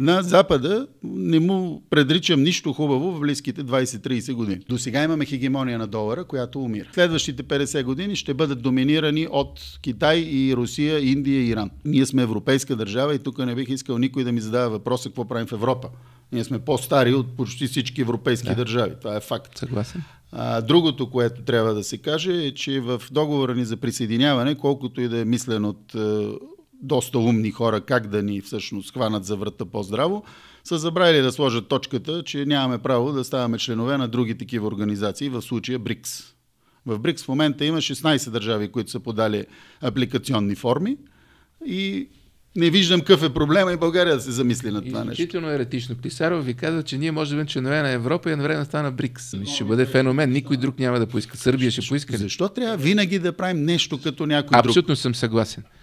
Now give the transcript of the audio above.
на Запада не му предричам нищо хубаво в близките 20-30 години. До сега имаме хегемония на долара, която умира. Следващите 50 години ще бъдат доминирани от Китай и Русия, Индия и Иран. Ние сме европейска държава и тук не бих искал никой да ми задава въпроса какво правим в Европа. Ние сме по-стари от почти всички европейски да. държави. Това е факт. Съгласен. А, другото, което трябва да се каже е, че в договора ни за присъединяване, колкото и да е мислен от е, доста умни хора как да ни всъщност хванат за врата по-здраво, са забравили да сложат точката, че нямаме право да ставаме членове на други такива организации, в случая БРИКС. В БРИКС в момента има 16 държави, които са подали апликационни форми и не виждам какъв е проблема и България да се замисли на това нещо. Изключително еретично. Плисаров ви каза, че ние може да бъдем членове на Европа и на време стана БРИКС. Но, ами ще бъде феномен. Никой друг няма да поиска. Сърбия ще поиска. Защо трябва винаги да правим нещо като някой Абсолютно друг? Абсолютно съм съгласен.